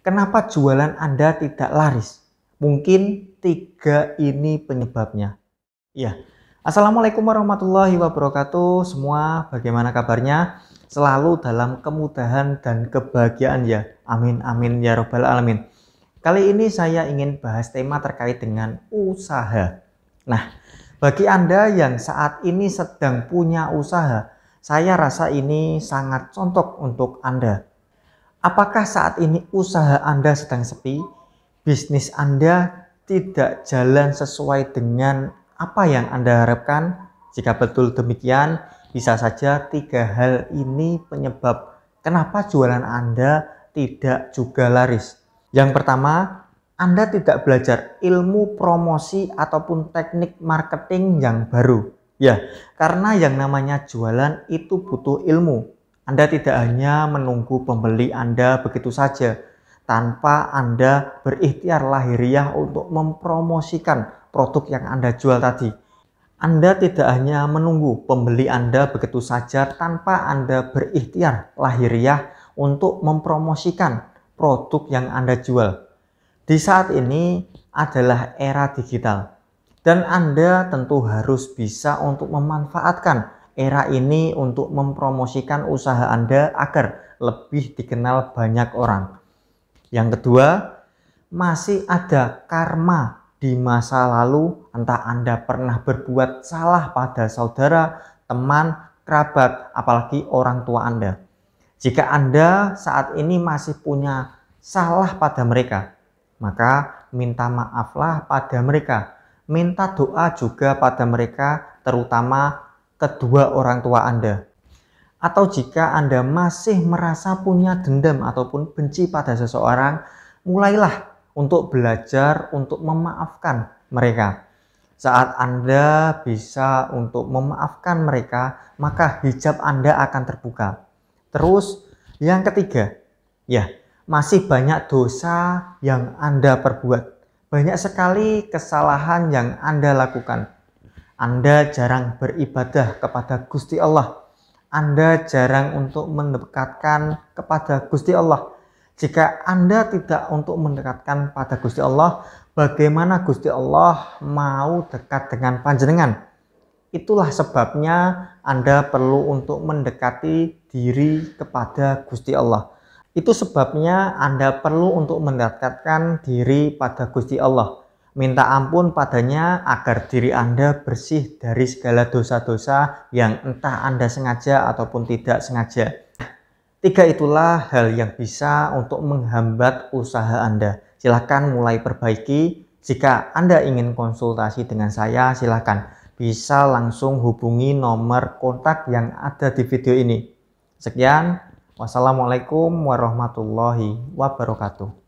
Kenapa jualan Anda tidak laris? Mungkin tiga ini penyebabnya. Ya, Assalamualaikum warahmatullahi wabarakatuh semua bagaimana kabarnya selalu dalam kemudahan dan kebahagiaan ya amin amin ya robbal alamin kali ini saya ingin bahas tema terkait dengan usaha nah bagi anda yang saat ini sedang punya usaha saya rasa ini sangat contoh untuk anda Apakah saat ini usaha Anda sedang sepi? Bisnis Anda tidak jalan sesuai dengan apa yang Anda harapkan? Jika betul demikian, bisa saja tiga hal ini penyebab kenapa jualan Anda tidak juga laris. Yang pertama, Anda tidak belajar ilmu promosi ataupun teknik marketing yang baru. Ya, karena yang namanya jualan itu butuh ilmu anda tidak hanya menunggu pembeli Anda begitu saja, tanpa Anda berikhtiar lahiriah untuk mempromosikan produk yang Anda jual tadi. Anda tidak hanya menunggu pembeli Anda begitu saja tanpa Anda berikhtiar lahiriah untuk mempromosikan produk yang Anda jual. Di saat ini adalah era digital dan Anda tentu harus bisa untuk memanfaatkan era ini untuk mempromosikan usaha Anda agar lebih dikenal banyak orang. Yang kedua, masih ada karma di masa lalu, entah Anda pernah berbuat salah pada saudara, teman, kerabat, apalagi orang tua Anda. Jika Anda saat ini masih punya salah pada mereka, maka minta maaflah pada mereka. Minta doa juga pada mereka, terutama kedua orang tua Anda. Atau jika Anda masih merasa punya dendam ataupun benci pada seseorang, mulailah untuk belajar untuk memaafkan mereka. Saat Anda bisa untuk memaafkan mereka, maka hijab Anda akan terbuka. Terus, yang ketiga, ya, masih banyak dosa yang Anda perbuat. Banyak sekali kesalahan yang Anda lakukan anda jarang beribadah kepada Gusti Allah. Anda jarang untuk mendekatkan kepada Gusti Allah. Jika Anda tidak untuk mendekatkan pada Gusti Allah, bagaimana Gusti Allah mau dekat dengan panjenengan? Itulah sebabnya Anda perlu untuk mendekati diri kepada Gusti Allah. Itu sebabnya Anda perlu untuk mendekatkan diri pada Gusti Allah. Minta ampun padanya agar diri Anda bersih dari segala dosa-dosa yang entah Anda sengaja ataupun tidak sengaja. Tiga itulah hal yang bisa untuk menghambat usaha Anda. Silahkan mulai perbaiki. Jika Anda ingin konsultasi dengan saya, silahkan bisa langsung hubungi nomor kontak yang ada di video ini. Sekian, wassalamualaikum warahmatullahi wabarakatuh.